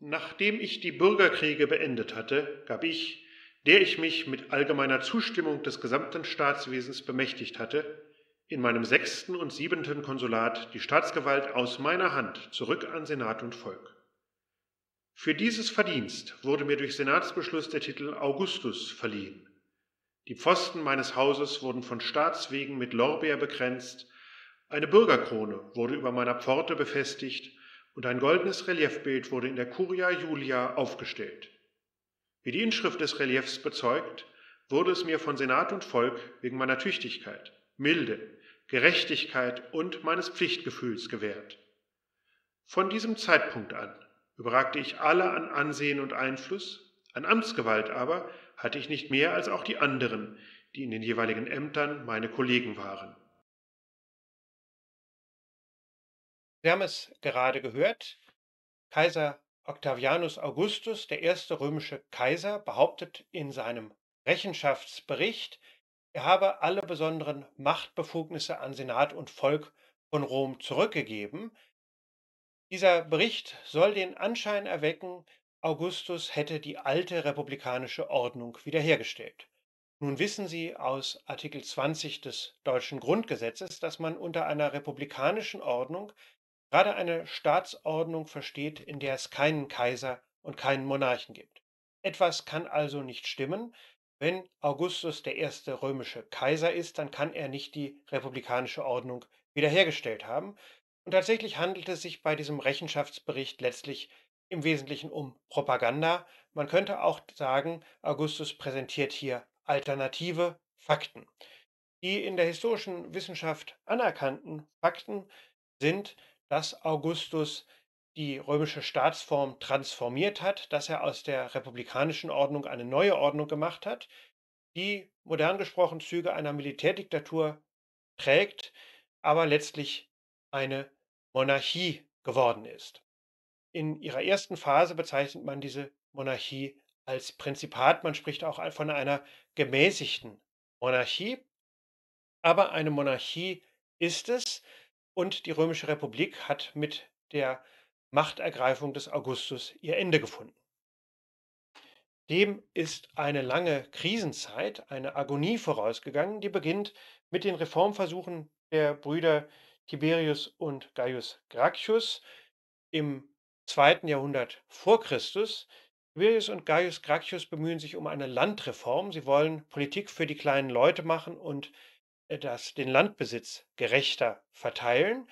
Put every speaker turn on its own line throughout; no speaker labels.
Nachdem ich die Bürgerkriege beendet hatte, gab ich, der ich mich mit allgemeiner Zustimmung des gesamten Staatswesens bemächtigt hatte, in meinem sechsten und siebenten Konsulat die Staatsgewalt aus meiner Hand zurück an Senat und Volk. Für dieses Verdienst wurde mir durch Senatsbeschluss der Titel Augustus verliehen die Pfosten meines Hauses wurden von Staatswegen mit Lorbeer bekränzt, eine Bürgerkrone wurde über meiner Pforte befestigt und ein goldenes Reliefbild wurde in der Curia Julia aufgestellt. Wie die Inschrift des Reliefs bezeugt, wurde es mir von Senat und Volk wegen meiner Tüchtigkeit, Milde, Gerechtigkeit und meines Pflichtgefühls gewährt. Von diesem Zeitpunkt an überragte ich alle an Ansehen und Einfluss, an Amtsgewalt aber hatte ich nicht mehr als auch die anderen, die in den jeweiligen Ämtern meine Kollegen waren. Sie haben es gerade gehört. Kaiser Octavianus Augustus, der erste römische Kaiser, behauptet in seinem Rechenschaftsbericht, er habe alle besonderen Machtbefugnisse an Senat und Volk von Rom zurückgegeben. Dieser Bericht soll den Anschein erwecken, Augustus hätte die alte republikanische Ordnung wiederhergestellt. Nun wissen Sie aus Artikel 20 des deutschen Grundgesetzes, dass man unter einer republikanischen Ordnung gerade eine Staatsordnung versteht, in der es keinen Kaiser und keinen Monarchen gibt. Etwas kann also nicht stimmen. Wenn Augustus der erste römische Kaiser ist, dann kann er nicht die republikanische Ordnung wiederhergestellt haben. Und tatsächlich handelt es sich bei diesem Rechenschaftsbericht letztlich im Wesentlichen um Propaganda. Man könnte auch sagen, Augustus präsentiert hier alternative Fakten. Die in der historischen Wissenschaft anerkannten Fakten sind, dass Augustus die römische Staatsform transformiert hat, dass er aus der republikanischen Ordnung eine neue Ordnung gemacht hat, die modern gesprochen Züge einer Militärdiktatur trägt, aber letztlich eine Monarchie geworden ist. In ihrer ersten Phase bezeichnet man diese Monarchie als Prinzipat. Man spricht auch von einer gemäßigten Monarchie. Aber eine Monarchie ist es. Und die Römische Republik hat mit der Machtergreifung des Augustus ihr Ende gefunden. Dem ist eine lange Krisenzeit, eine Agonie vorausgegangen, die beginnt mit den Reformversuchen der Brüder Tiberius und Gaius Gracchus im 2. Jahrhundert vor Christus. Tiberius und Gaius Gracchus bemühen sich um eine Landreform. Sie wollen Politik für die kleinen Leute machen und äh, das, den Landbesitz gerechter verteilen.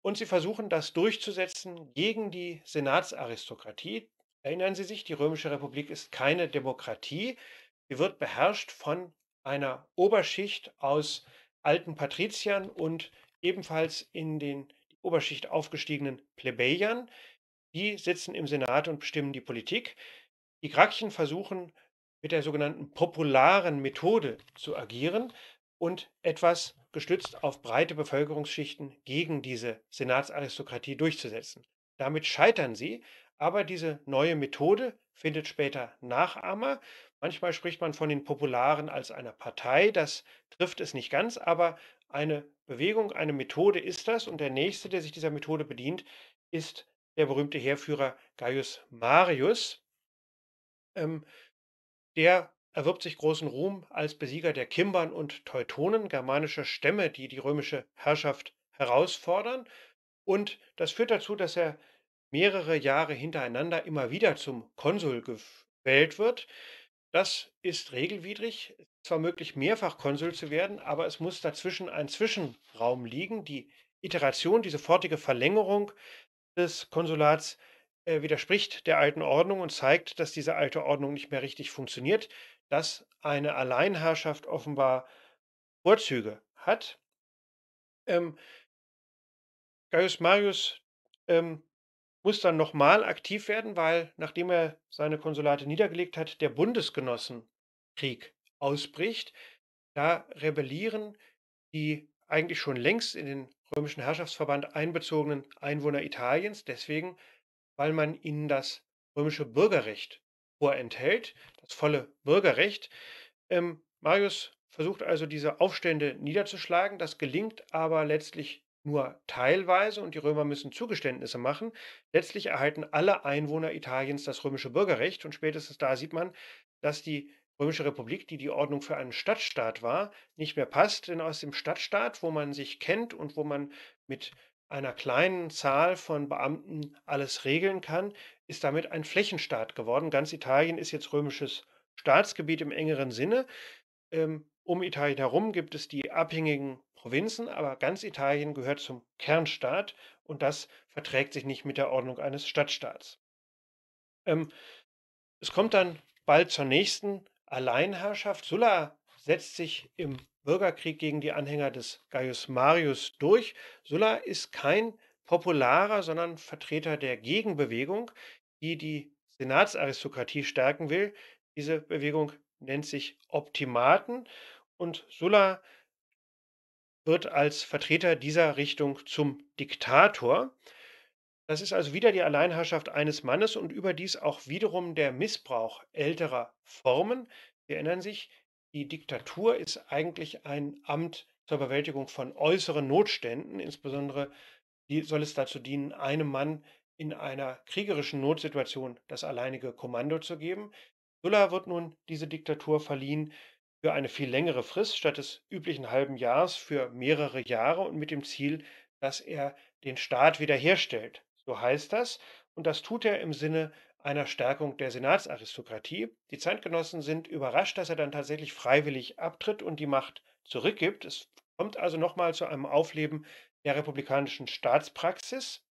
Und sie versuchen das durchzusetzen gegen die Senatsaristokratie. Erinnern Sie sich, die Römische Republik ist keine Demokratie. Sie wird beherrscht von einer Oberschicht aus alten Patriziern und ebenfalls in den Oberschicht aufgestiegenen Plebejern. Die sitzen im Senat und bestimmen die Politik. Die Gracchen versuchen mit der sogenannten popularen Methode zu agieren und etwas gestützt auf breite Bevölkerungsschichten gegen diese Senatsaristokratie durchzusetzen. Damit scheitern sie, aber diese neue Methode findet später Nachahmer. Manchmal spricht man von den Popularen als einer Partei, das trifft es nicht ganz, aber eine Bewegung, eine Methode ist das und der nächste, der sich dieser Methode bedient, ist der berühmte Heerführer Gaius Marius. Ähm, der erwirbt sich großen Ruhm als Besieger der Kimbern und Teutonen, germanische Stämme, die die römische Herrschaft herausfordern. Und das führt dazu, dass er mehrere Jahre hintereinander immer wieder zum Konsul gewählt wird. Das ist regelwidrig. Es ist zwar möglich, mehrfach Konsul zu werden, aber es muss dazwischen ein Zwischenraum liegen. Die Iteration, die sofortige Verlängerung des Konsulats äh, widerspricht der alten Ordnung und zeigt, dass diese alte Ordnung nicht mehr richtig funktioniert, dass eine Alleinherrschaft offenbar Vorzüge hat. Ähm, Gaius Marius ähm, muss dann nochmal aktiv werden, weil nachdem er seine Konsulate niedergelegt hat, der Bundesgenossenkrieg ausbricht. Da rebellieren die eigentlich schon längst in den römischen Herrschaftsverband einbezogenen Einwohner Italiens, deswegen, weil man ihnen das römische Bürgerrecht vorenthält, das volle Bürgerrecht. Ähm, Marius versucht also diese Aufstände niederzuschlagen, das gelingt aber letztlich nur teilweise und die Römer müssen Zugeständnisse machen. Letztlich erhalten alle Einwohner Italiens das römische Bürgerrecht und spätestens da sieht man, dass die Römische Republik, die die Ordnung für einen Stadtstaat war, nicht mehr passt. Denn aus dem Stadtstaat, wo man sich kennt und wo man mit einer kleinen Zahl von Beamten alles regeln kann, ist damit ein Flächenstaat geworden. Ganz Italien ist jetzt römisches Staatsgebiet im engeren Sinne. Ähm, um Italien herum gibt es die abhängigen Provinzen, aber ganz Italien gehört zum Kernstaat und das verträgt sich nicht mit der Ordnung eines Stadtstaats. Ähm, es kommt dann bald zur nächsten Alleinherrschaft. Sulla setzt sich im Bürgerkrieg gegen die Anhänger des Gaius Marius durch. Sulla ist kein Popularer, sondern Vertreter der Gegenbewegung, die die Senatsaristokratie stärken will. Diese Bewegung nennt sich Optimaten und Sulla wird als Vertreter dieser Richtung zum Diktator. Das ist also wieder die Alleinherrschaft eines Mannes und überdies auch wiederum der Missbrauch älterer Formen. Sie erinnern sich, die Diktatur ist eigentlich ein Amt zur Bewältigung von äußeren Notständen. Insbesondere soll es dazu dienen, einem Mann in einer kriegerischen Notsituation das alleinige Kommando zu geben. Sulla wird nun diese Diktatur verliehen für eine viel längere Frist statt des üblichen halben Jahres für mehrere Jahre und mit dem Ziel, dass er den Staat wiederherstellt. So heißt das. Und das tut er im Sinne einer Stärkung der Senatsaristokratie. Die Zeitgenossen sind überrascht, dass er dann tatsächlich freiwillig abtritt und die Macht zurückgibt. Es kommt also nochmal zu einem Aufleben der republikanischen Staatspraxis.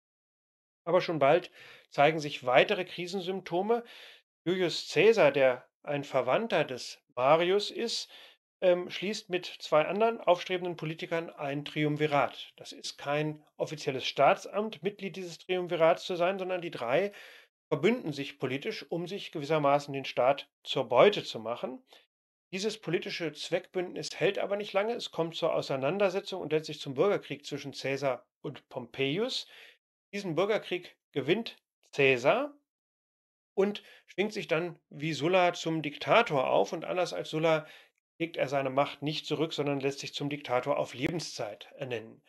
Aber schon bald zeigen sich weitere Krisensymptome. Julius Caesar, der ein Verwandter des Marius ist, ähm, schließt mit zwei anderen aufstrebenden Politikern ein Triumvirat. Das ist kein offizielles Staatsamt, Mitglied dieses Triumvirats zu sein, sondern die drei verbünden sich politisch, um sich gewissermaßen den Staat zur Beute zu machen. Dieses politische Zweckbündnis hält aber nicht lange. Es kommt zur Auseinandersetzung und letztlich zum Bürgerkrieg zwischen Caesar und Pompeius. Diesen Bürgerkrieg gewinnt Caesar und schwingt sich dann wie Sulla zum Diktator auf. Und anders als Sulla legt er seine Macht nicht zurück, sondern lässt sich zum Diktator auf Lebenszeit ernennen.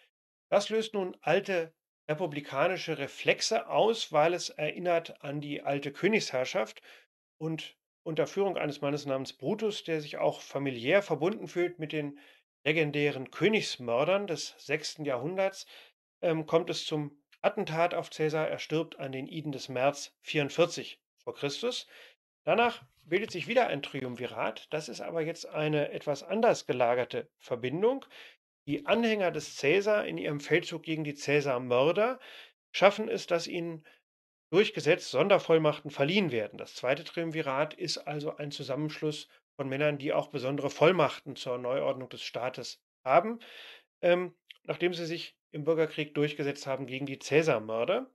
Das löst nun alte republikanische Reflexe aus, weil es erinnert an die alte Königsherrschaft und unter Führung eines Mannes namens Brutus, der sich auch familiär verbunden fühlt mit den legendären Königsmördern des 6. Jahrhunderts, ähm, kommt es zum Attentat auf Caesar. Er stirbt an den Iden des März 44 vor Christus. Danach bildet sich wieder ein Triumvirat. Das ist aber jetzt eine etwas anders gelagerte Verbindung. Die Anhänger des Cäsar in ihrem Feldzug gegen die Cäsar-Mörder schaffen es, dass ihnen durchgesetzt Sondervollmachten verliehen werden. Das zweite Triumvirat ist also ein Zusammenschluss von Männern, die auch besondere Vollmachten zur Neuordnung des Staates haben, ähm, nachdem sie sich im Bürgerkrieg durchgesetzt haben gegen die Cäsar-Mörder.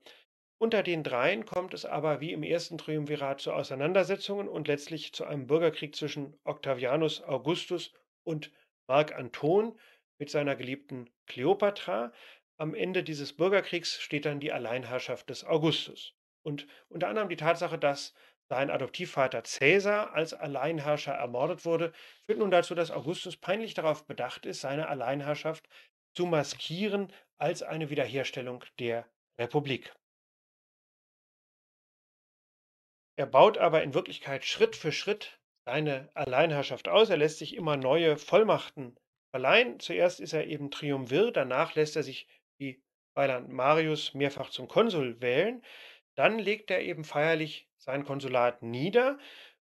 Unter den dreien kommt es aber wie im ersten Triumvirat zu Auseinandersetzungen und letztlich zu einem Bürgerkrieg zwischen Octavianus Augustus und Marc Anton mit seiner geliebten Kleopatra. Am Ende dieses Bürgerkriegs steht dann die Alleinherrschaft des Augustus. Und unter anderem die Tatsache, dass sein Adoptivvater Cäsar als Alleinherrscher ermordet wurde, führt nun dazu, dass Augustus peinlich darauf bedacht ist, seine Alleinherrschaft zu maskieren als eine Wiederherstellung der Republik. Er baut aber in Wirklichkeit Schritt für Schritt seine Alleinherrschaft aus. Er lässt sich immer neue Vollmachten verleihen. Zuerst ist er eben Triumvir, danach lässt er sich wie Weiland Marius mehrfach zum Konsul wählen. Dann legt er eben feierlich sein Konsulat nieder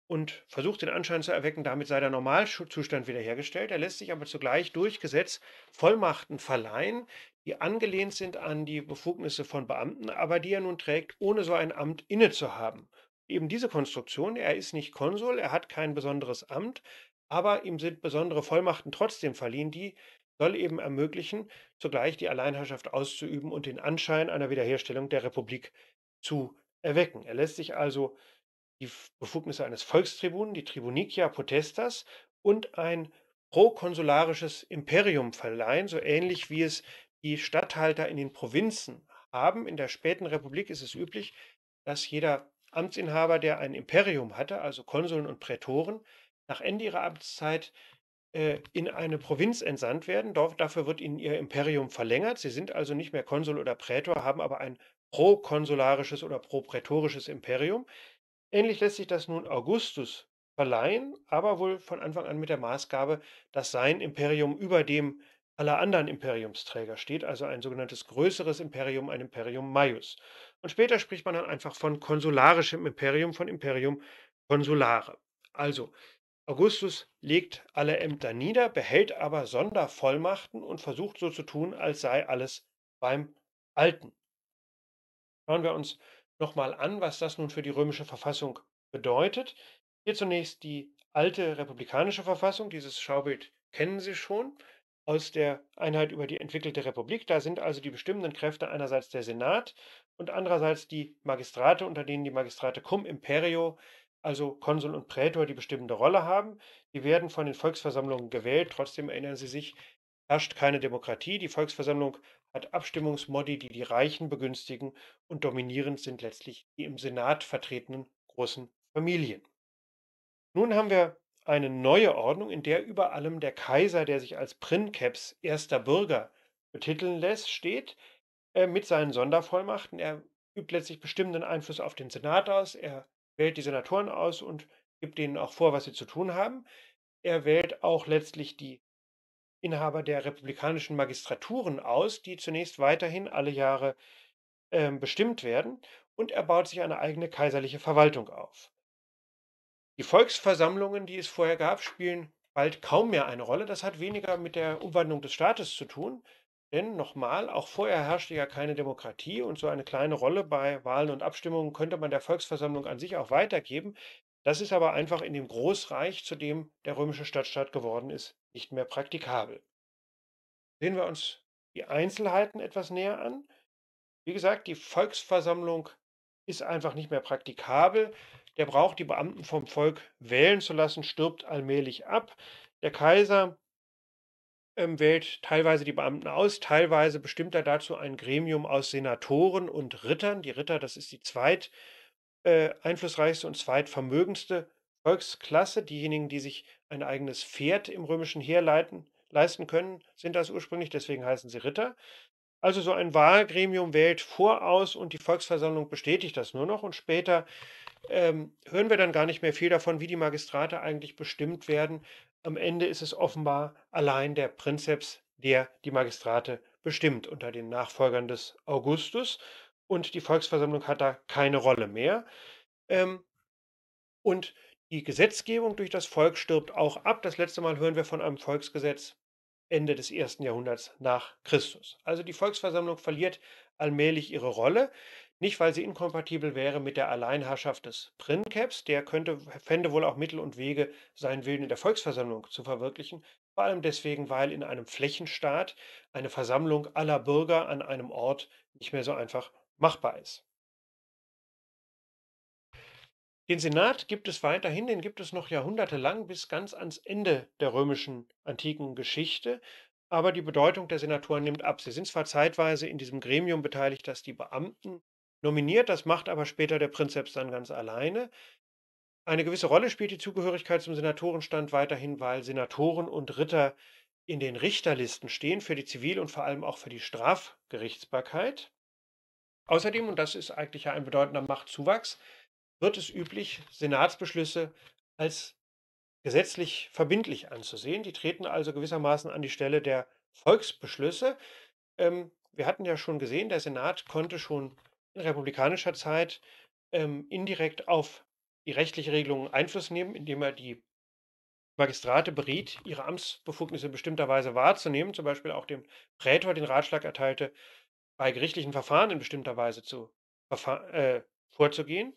und versucht den Anschein zu erwecken, damit sei der Normalzustand wiederhergestellt. Er lässt sich aber zugleich durch Gesetz Vollmachten verleihen, die angelehnt sind an die Befugnisse von Beamten, aber die er nun trägt, ohne so ein Amt inne zu haben eben diese Konstruktion. Er ist nicht Konsul, er hat kein besonderes Amt, aber ihm sind besondere Vollmachten trotzdem verliehen, die soll eben ermöglichen, zugleich die Alleinherrschaft auszuüben und den Anschein einer Wiederherstellung der Republik zu erwecken. Er lässt sich also die Befugnisse eines Volkstribunen, die Tribunicia Potestas, und ein prokonsularisches Imperium verleihen, so ähnlich wie es die Statthalter in den Provinzen haben. In der späten Republik ist es üblich, dass jeder Amtsinhaber, der ein Imperium hatte, also Konsuln und Prätoren, nach Ende ihrer Amtszeit äh, in eine Provinz entsandt werden. Dafür wird ihnen ihr Imperium verlängert. Sie sind also nicht mehr Konsul oder Prätor, haben aber ein prokonsularisches oder proprätorisches Imperium. Ähnlich lässt sich das nun Augustus verleihen, aber wohl von Anfang an mit der Maßgabe, dass sein Imperium über dem aller anderen Imperiumsträger steht, also ein sogenanntes größeres Imperium, ein Imperium Maius. Und später spricht man dann einfach von konsularischem Imperium, von Imperium Consulare. Also, Augustus legt alle Ämter nieder, behält aber Sondervollmachten und versucht so zu tun, als sei alles beim Alten. Schauen wir uns nochmal an, was das nun für die römische Verfassung bedeutet. Hier zunächst die alte republikanische Verfassung, dieses Schaubild kennen Sie schon aus der Einheit über die entwickelte Republik. Da sind also die bestimmenden Kräfte einerseits der Senat und andererseits die Magistrate, unter denen die Magistrate cum imperio, also Konsul und Prätor, die bestimmende Rolle haben. Die werden von den Volksversammlungen gewählt. Trotzdem erinnern Sie sich, herrscht keine Demokratie. Die Volksversammlung hat Abstimmungsmodi, die die Reichen begünstigen und dominierend sind letztlich die im Senat vertretenen großen Familien. Nun haben wir eine neue Ordnung, in der über allem der Kaiser, der sich als Princeps erster Bürger betiteln lässt, steht, äh, mit seinen Sondervollmachten. Er übt letztlich bestimmenden Einfluss auf den Senat aus, er wählt die Senatoren aus und gibt denen auch vor, was sie zu tun haben. Er wählt auch letztlich die Inhaber der republikanischen Magistraturen aus, die zunächst weiterhin alle Jahre äh, bestimmt werden, und er baut sich eine eigene kaiserliche Verwaltung auf. Die Volksversammlungen, die es vorher gab, spielen bald kaum mehr eine Rolle. Das hat weniger mit der Umwandlung des Staates zu tun. Denn nochmal, auch vorher herrschte ja keine Demokratie und so eine kleine Rolle bei Wahlen und Abstimmungen könnte man der Volksversammlung an sich auch weitergeben. Das ist aber einfach in dem Großreich, zu dem der römische Stadtstaat geworden ist, nicht mehr praktikabel. Sehen wir uns die Einzelheiten etwas näher an. Wie gesagt, die Volksversammlung ist einfach nicht mehr praktikabel der Brauch, die Beamten vom Volk wählen zu lassen, stirbt allmählich ab. Der Kaiser ähm, wählt teilweise die Beamten aus, teilweise bestimmt er dazu ein Gremium aus Senatoren und Rittern. Die Ritter, das ist die zweit äh, einflussreichste und zweitvermögendste Volksklasse. Diejenigen, die sich ein eigenes Pferd im römischen Heer leiten, leisten können, sind das ursprünglich, deswegen heißen sie Ritter. Also so ein Wahlgremium wählt voraus und die Volksversammlung bestätigt das nur noch und später ähm, hören wir dann gar nicht mehr viel davon, wie die Magistrate eigentlich bestimmt werden. Am Ende ist es offenbar allein der Prinzeps, der die Magistrate bestimmt unter den Nachfolgern des Augustus und die Volksversammlung hat da keine Rolle mehr. Ähm, und die Gesetzgebung durch das Volk stirbt auch ab. Das letzte Mal hören wir von einem Volksgesetz Ende des ersten Jahrhunderts nach Christus. Also die Volksversammlung verliert allmählich ihre Rolle. Nicht, weil sie inkompatibel wäre mit der Alleinherrschaft des Princeps, der könnte, fände wohl auch Mittel und Wege, seinen Willen in der Volksversammlung zu verwirklichen, vor allem deswegen, weil in einem Flächenstaat eine Versammlung aller Bürger an einem Ort nicht mehr so einfach machbar ist. Den Senat gibt es weiterhin, den gibt es noch jahrhundertelang bis ganz ans Ende der römischen antiken Geschichte aber die Bedeutung der Senatoren nimmt ab. Sie sind zwar zeitweise in diesem Gremium beteiligt, das die Beamten nominiert. Das macht aber später der Prinzeps dann ganz alleine. Eine gewisse Rolle spielt die Zugehörigkeit zum Senatorenstand weiterhin, weil Senatoren und Ritter in den Richterlisten stehen für die Zivil- und vor allem auch für die Strafgerichtsbarkeit. Außerdem, und das ist eigentlich ja ein bedeutender Machtzuwachs, wird es üblich, Senatsbeschlüsse als gesetzlich verbindlich anzusehen. Die treten also gewissermaßen an die Stelle der Volksbeschlüsse. Ähm, wir hatten ja schon gesehen, der Senat konnte schon republikanischer Zeit ähm, indirekt auf die rechtliche Regelung Einfluss nehmen, indem er die Magistrate beriet, ihre Amtsbefugnisse bestimmterweise wahrzunehmen, zum Beispiel auch dem Prätor den Ratschlag erteilte, bei gerichtlichen Verfahren in bestimmter Weise zu, äh, vorzugehen.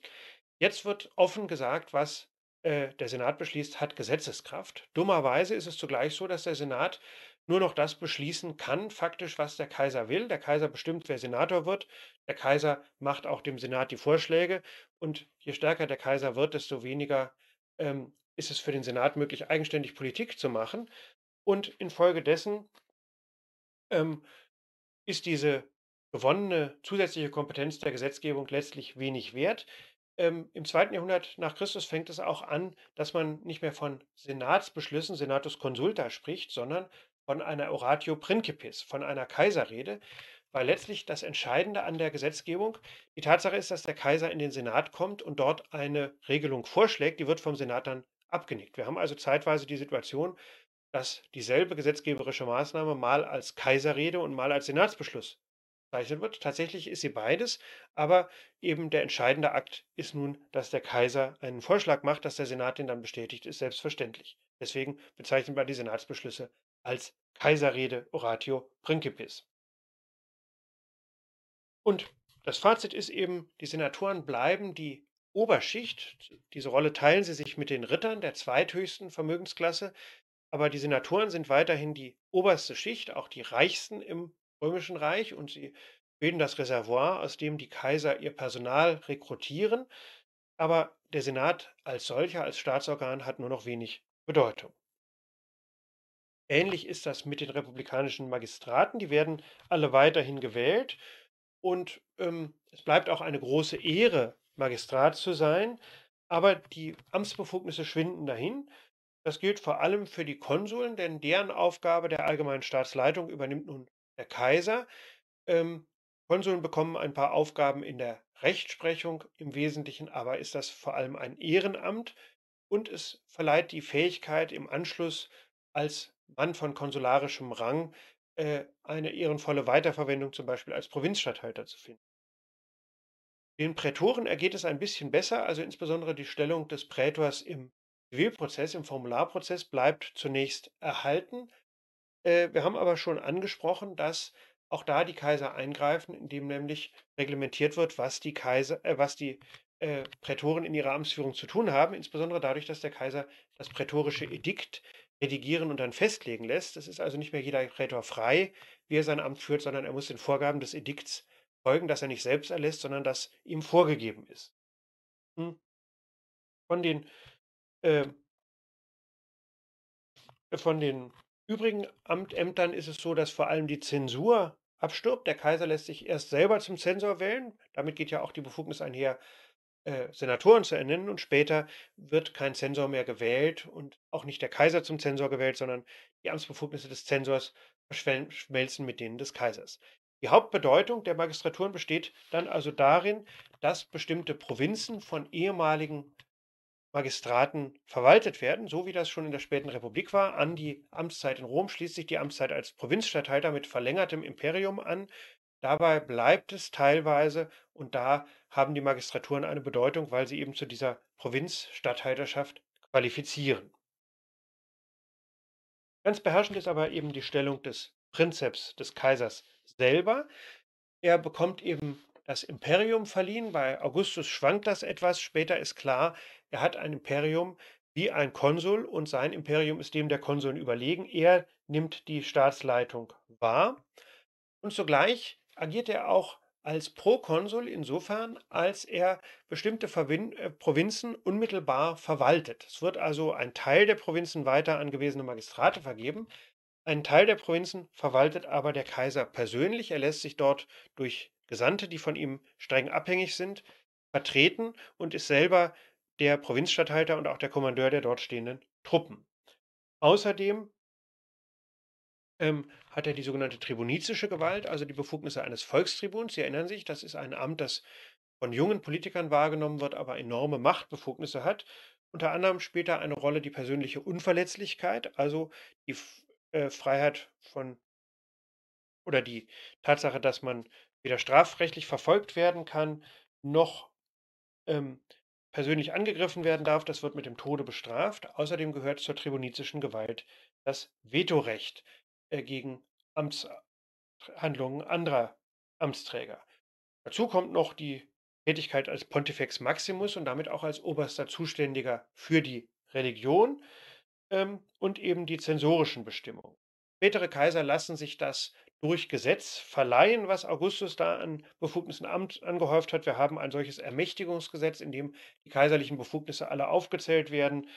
Jetzt wird offen gesagt, was äh, der Senat beschließt, hat Gesetzeskraft. Dummerweise ist es zugleich so, dass der Senat nur noch das beschließen kann, faktisch, was der Kaiser will. Der Kaiser bestimmt, wer Senator wird. Der Kaiser macht auch dem Senat die Vorschläge. Und je stärker der Kaiser wird, desto weniger ähm, ist es für den Senat möglich, eigenständig Politik zu machen. Und infolgedessen ähm, ist diese gewonnene zusätzliche Kompetenz der Gesetzgebung letztlich wenig wert. Ähm, Im zweiten Jahrhundert nach Christus fängt es auch an, dass man nicht mehr von Senatsbeschlüssen, Senatus Consulta spricht, sondern von einer Oratio Principis, von einer Kaiserrede, weil letztlich das Entscheidende an der Gesetzgebung die Tatsache ist, dass der Kaiser in den Senat kommt und dort eine Regelung vorschlägt, die wird vom Senat dann abgenickt. Wir haben also zeitweise die Situation, dass dieselbe gesetzgeberische Maßnahme mal als Kaiserrede und mal als Senatsbeschluss bezeichnet wird. Tatsächlich ist sie beides, aber eben der entscheidende Akt ist nun, dass der Kaiser einen Vorschlag macht, dass der Senat den dann bestätigt, ist selbstverständlich. Deswegen bezeichnen wir die Senatsbeschlüsse als Kaiserrede Oratio Principis. Und das Fazit ist eben, die Senatoren bleiben die Oberschicht. Diese Rolle teilen sie sich mit den Rittern der zweithöchsten Vermögensklasse. Aber die Senatoren sind weiterhin die oberste Schicht, auch die reichsten im Römischen Reich. Und sie bilden das Reservoir, aus dem die Kaiser ihr Personal rekrutieren. Aber der Senat als solcher, als Staatsorgan hat nur noch wenig Bedeutung. Ähnlich ist das mit den republikanischen Magistraten. Die werden alle weiterhin gewählt. Und ähm, es bleibt auch eine große Ehre, Magistrat zu sein. Aber die Amtsbefugnisse schwinden dahin. Das gilt vor allem für die Konsuln, denn deren Aufgabe der allgemeinen Staatsleitung übernimmt nun der Kaiser. Ähm, Konsuln bekommen ein paar Aufgaben in der Rechtsprechung, im Wesentlichen aber ist das vor allem ein Ehrenamt und es verleiht die Fähigkeit, im Anschluss als Mann von konsularischem Rang äh, eine ehrenvolle Weiterverwendung zum Beispiel als Provinzstatthalter zu finden. Den Prätoren ergeht es ein bisschen besser, also insbesondere die Stellung des Prätors im Zivilprozess, im Formularprozess bleibt zunächst erhalten. Äh, wir haben aber schon angesprochen, dass auch da die Kaiser eingreifen, indem nämlich reglementiert wird, was die Kaiser, äh, was die äh, Prätoren in ihrer Amtsführung zu tun haben, insbesondere dadurch, dass der Kaiser das prätorische Edikt redigieren und dann festlegen lässt. Es ist also nicht mehr jeder Prätor frei, wie er sein Amt führt, sondern er muss den Vorgaben des Edikts folgen, das er nicht selbst erlässt, sondern das ihm vorgegeben ist. Hm. Von den, äh, von den übrigen Amtämtern ist es so, dass vor allem die Zensur abstirbt. Der Kaiser lässt sich erst selber zum Zensor wählen. Damit geht ja auch die Befugnis einher, äh, Senatoren zu ernennen und später wird kein Zensor mehr gewählt und auch nicht der Kaiser zum Zensor gewählt, sondern die Amtsbefugnisse des Zensors schmelzen mit denen des Kaisers. Die Hauptbedeutung der Magistraturen besteht dann also darin, dass bestimmte Provinzen von ehemaligen Magistraten verwaltet werden, so wie das schon in der späten Republik war, an die Amtszeit in Rom schließt sich die Amtszeit als Provinzstatthalter mit verlängertem Imperium an, Dabei bleibt es teilweise und da haben die Magistraturen eine Bedeutung, weil sie eben zu dieser Provinzstatthalterschaft qualifizieren. Ganz beherrschend ist aber eben die Stellung des Prinzeps, des Kaisers selber. Er bekommt eben das Imperium verliehen. Bei Augustus schwankt das etwas. Später ist klar, er hat ein Imperium wie ein Konsul und sein Imperium ist dem der Konsuln überlegen. Er nimmt die Staatsleitung wahr. Und zugleich agiert er auch als Prokonsul insofern, als er bestimmte Verwin äh, Provinzen unmittelbar verwaltet. Es wird also ein Teil der Provinzen weiter an gewesene Magistrate vergeben, ein Teil der Provinzen verwaltet aber der Kaiser persönlich. Er lässt sich dort durch Gesandte, die von ihm streng abhängig sind, vertreten und ist selber der Provinzstatthalter und auch der Kommandeur der dort stehenden Truppen. Außerdem ähm, hat er die sogenannte tribunizische Gewalt, also die Befugnisse eines Volkstribuns. Sie erinnern sich, das ist ein Amt, das von jungen Politikern wahrgenommen wird, aber enorme Machtbefugnisse hat. Unter anderem spielt da eine Rolle die persönliche Unverletzlichkeit, also die äh, Freiheit von oder die Tatsache, dass man weder strafrechtlich verfolgt werden kann, noch ähm, persönlich angegriffen werden darf. Das wird mit dem Tode bestraft. Außerdem gehört zur tribunizischen Gewalt das Vetorecht äh, gegen Amtshandlungen anderer Amtsträger. Dazu kommt noch die Tätigkeit als Pontifex Maximus und damit auch als oberster Zuständiger für die Religion ähm, und eben die zensorischen Bestimmungen. Spätere Kaiser lassen sich das durch Gesetz verleihen, was Augustus da an Befugnissen Amt angehäuft hat. Wir haben ein solches Ermächtigungsgesetz, in dem die kaiserlichen Befugnisse alle aufgezählt werden.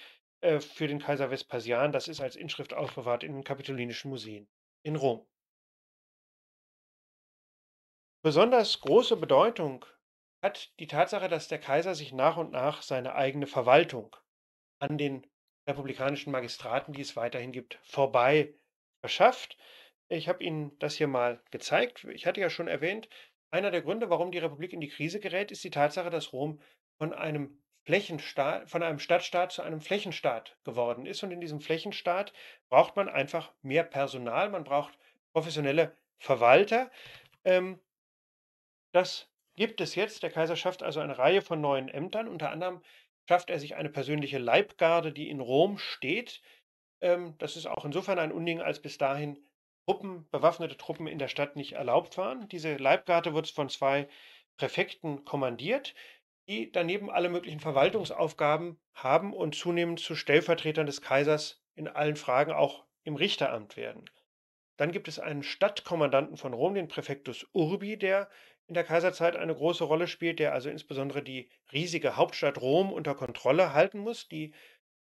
Äh, für den Kaiser Vespasian. Das ist als Inschrift aufbewahrt in den Kapitolinischen Museen in Rom. Besonders große Bedeutung hat die Tatsache, dass der Kaiser sich nach und nach seine eigene Verwaltung an den republikanischen Magistraten, die es weiterhin gibt, vorbei verschafft. Ich habe Ihnen das hier mal gezeigt. Ich hatte ja schon erwähnt, einer der Gründe, warum die Republik in die Krise gerät, ist die Tatsache, dass Rom von einem Flächenstaat, von einem Stadtstaat zu einem Flächenstaat geworden ist. Und in diesem Flächenstaat braucht man einfach mehr Personal, man braucht professionelle Verwalter. Ähm, das gibt es jetzt. Der Kaiser schafft also eine Reihe von neuen Ämtern. Unter anderem schafft er sich eine persönliche Leibgarde, die in Rom steht. Ähm, das ist auch insofern ein Unding, als bis dahin Truppen, bewaffnete Truppen in der Stadt nicht erlaubt waren. Diese Leibgarde wird von zwei Präfekten kommandiert die daneben alle möglichen Verwaltungsaufgaben haben und zunehmend zu Stellvertretern des Kaisers in allen Fragen auch im Richteramt werden. Dann gibt es einen Stadtkommandanten von Rom, den Präfektus Urbi, der in der Kaiserzeit eine große Rolle spielt, der also insbesondere die riesige Hauptstadt Rom unter Kontrolle halten muss, die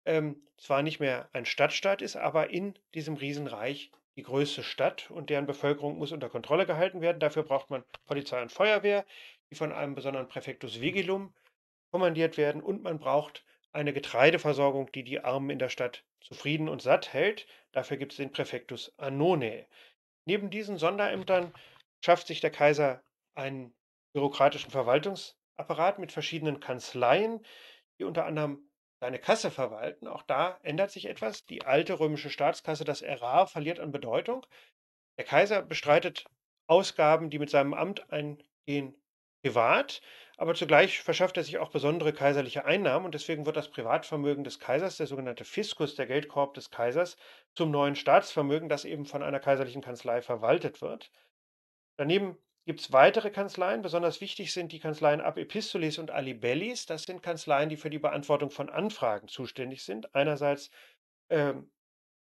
ähm, zwar nicht mehr ein Stadtstaat ist, aber in diesem Riesenreich die größte Stadt und deren Bevölkerung muss unter Kontrolle gehalten werden. Dafür braucht man Polizei und Feuerwehr die von einem besonderen Präfektus Vigilum kommandiert werden und man braucht eine Getreideversorgung, die die Armen in der Stadt zufrieden und satt hält. Dafür gibt es den Präfektus Annone. Neben diesen Sonderämtern schafft sich der Kaiser einen bürokratischen Verwaltungsapparat mit verschiedenen Kanzleien, die unter anderem seine Kasse verwalten. Auch da ändert sich etwas. Die alte römische Staatskasse, das Erar, verliert an Bedeutung. Der Kaiser bestreitet Ausgaben, die mit seinem Amt eingehen privat, aber zugleich verschafft er sich auch besondere kaiserliche Einnahmen und deswegen wird das Privatvermögen des Kaisers, der sogenannte Fiskus, der Geldkorb des Kaisers, zum neuen Staatsvermögen, das eben von einer kaiserlichen Kanzlei verwaltet wird. Daneben gibt es weitere Kanzleien. Besonders wichtig sind die Kanzleien ab Epistolis und Alibellis. Das sind Kanzleien, die für die Beantwortung von Anfragen zuständig sind. Einerseits äh,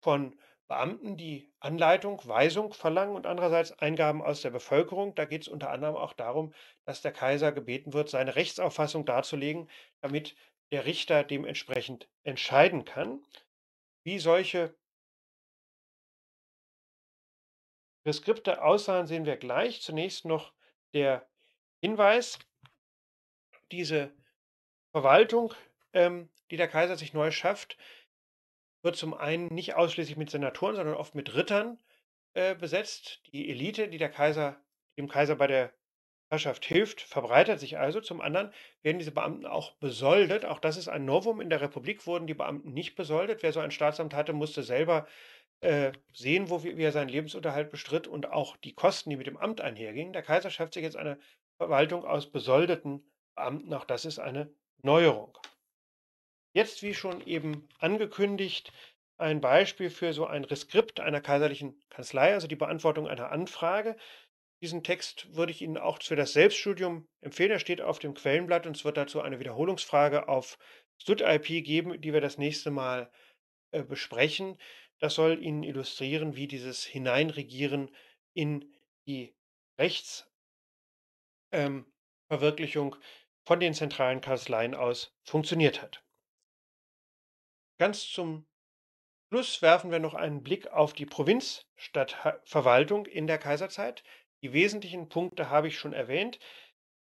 von Beamten, die Anleitung, Weisung verlangen und andererseits Eingaben aus der Bevölkerung. Da geht es unter anderem auch darum, dass der Kaiser gebeten wird, seine Rechtsauffassung darzulegen, damit der Richter dementsprechend entscheiden kann. Wie solche Reskripte aussahen, sehen wir gleich. Zunächst noch der Hinweis, diese Verwaltung, ähm, die der Kaiser sich neu schafft, wird zum einen nicht ausschließlich mit Senatoren, sondern oft mit Rittern äh, besetzt. Die Elite, die der Kaiser, dem Kaiser bei der Herrschaft hilft, verbreitert sich also. Zum anderen werden diese Beamten auch besoldet. Auch das ist ein Novum. In der Republik wurden die Beamten nicht besoldet. Wer so ein Staatsamt hatte, musste selber äh, sehen, wo, wie er seinen Lebensunterhalt bestritt und auch die Kosten, die mit dem Amt einhergingen. Der Kaiser schafft sich jetzt eine Verwaltung aus besoldeten Beamten. Auch das ist eine Neuerung. Jetzt, wie schon eben angekündigt, ein Beispiel für so ein Reskript einer kaiserlichen Kanzlei, also die Beantwortung einer Anfrage. Diesen Text würde ich Ihnen auch für das Selbststudium empfehlen. Er steht auf dem Quellenblatt und es wird dazu eine Wiederholungsfrage auf StudIP geben, die wir das nächste Mal äh, besprechen. Das soll Ihnen illustrieren, wie dieses Hineinregieren in die Rechtsverwirklichung ähm, von den zentralen Kanzleien aus funktioniert hat. Ganz zum Schluss werfen wir noch einen Blick auf die Provinzstadtverwaltung in der Kaiserzeit. Die wesentlichen Punkte habe ich schon erwähnt.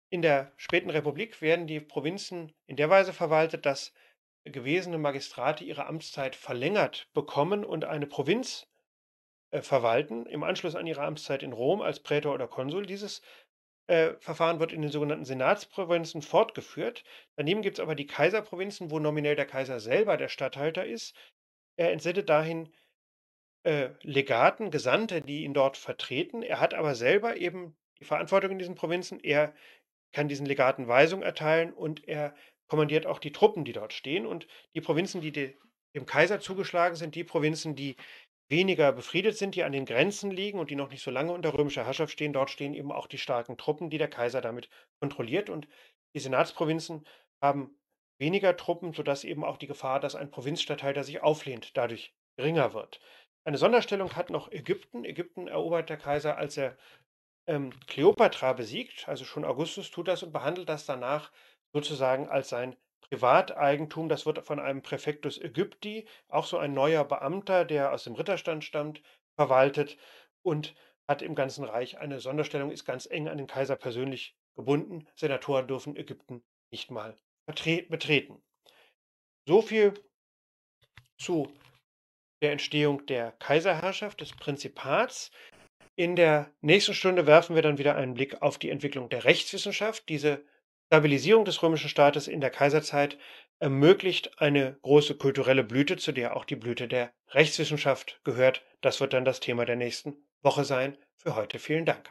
In der späten Republik werden die Provinzen in der Weise verwaltet, dass gewesene Magistrate ihre Amtszeit verlängert bekommen und eine Provinz äh, verwalten, im Anschluss an ihre Amtszeit in Rom als Prätor oder Konsul. Dieses äh, Verfahren wird in den sogenannten Senatsprovinzen fortgeführt. Daneben gibt es aber die Kaiserprovinzen, wo nominell der Kaiser selber der Statthalter ist. Er entsendet dahin äh, Legaten, Gesandte, die ihn dort vertreten. Er hat aber selber eben die Verantwortung in diesen Provinzen. Er kann diesen Legaten Weisung erteilen und er kommandiert auch die Truppen, die dort stehen. Und die Provinzen, die de, dem Kaiser zugeschlagen sind, die Provinzen, die weniger befriedet sind, die an den Grenzen liegen und die noch nicht so lange unter römischer Herrschaft stehen. Dort stehen eben auch die starken Truppen, die der Kaiser damit kontrolliert. Und die Senatsprovinzen haben weniger Truppen, sodass eben auch die Gefahr, dass ein Provinzstatthalter sich auflehnt, dadurch geringer wird. Eine Sonderstellung hat noch Ägypten. Ägypten erobert der Kaiser, als er ähm, Kleopatra besiegt, also schon Augustus tut das und behandelt das danach sozusagen als sein Privateigentum, das wird von einem Präfektus Ägypti, auch so ein neuer Beamter, der aus dem Ritterstand stammt, verwaltet und hat im ganzen Reich eine Sonderstellung, ist ganz eng an den Kaiser persönlich gebunden. Senatoren dürfen Ägypten nicht mal betreten. So viel zu der Entstehung der Kaiserherrschaft, des Prinzipats. In der nächsten Stunde werfen wir dann wieder einen Blick auf die Entwicklung der Rechtswissenschaft. Diese Stabilisierung des römischen Staates in der Kaiserzeit ermöglicht eine große kulturelle Blüte, zu der auch die Blüte der Rechtswissenschaft gehört. Das wird dann das Thema der nächsten Woche sein. Für heute vielen Dank.